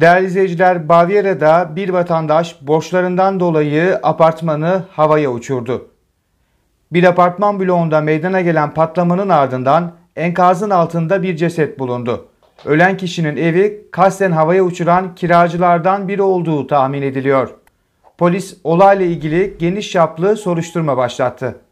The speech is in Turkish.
Değerli izleyiciler, Bavyera'da bir vatandaş borçlarından dolayı apartmanı havaya uçurdu. Bir apartman bloğunda meydana gelen patlamanın ardından enkazın altında bir ceset bulundu. Ölen kişinin evi kasten havaya uçuran kiracılardan biri olduğu tahmin ediliyor. Polis olayla ilgili geniş çaplı soruşturma başlattı.